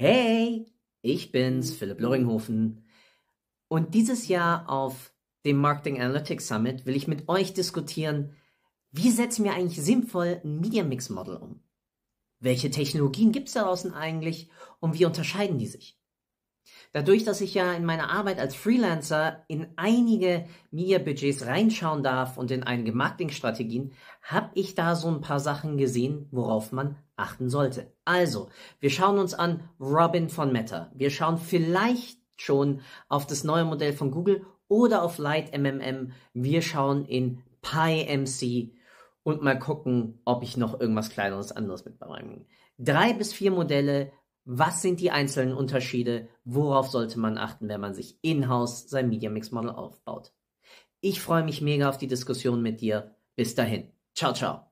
Hey, ich bin's, hm. Philipp Loringhofen. Und dieses Jahr auf dem Marketing Analytics Summit will ich mit euch diskutieren, wie setzen wir eigentlich sinnvoll ein Media Mix Model um? Welche Technologien gibt's da draußen eigentlich und wie unterscheiden die sich? Dadurch, dass ich ja in meiner Arbeit als Freelancer in einige Media-Budgets reinschauen darf und in einige Marketingstrategien, habe ich da so ein paar Sachen gesehen, worauf man achten sollte. Also, wir schauen uns an Robin von Meta. Wir schauen vielleicht schon auf das neue Modell von Google oder auf Light MMM. Wir schauen in PyMC und mal gucken, ob ich noch irgendwas Kleineres anderes mit beibringe. Drei bis vier Modelle, was sind die einzelnen Unterschiede? Worauf sollte man achten, wenn man sich in-house sein Media Mix Model aufbaut? Ich freue mich mega auf die Diskussion mit dir. Bis dahin. Ciao, ciao.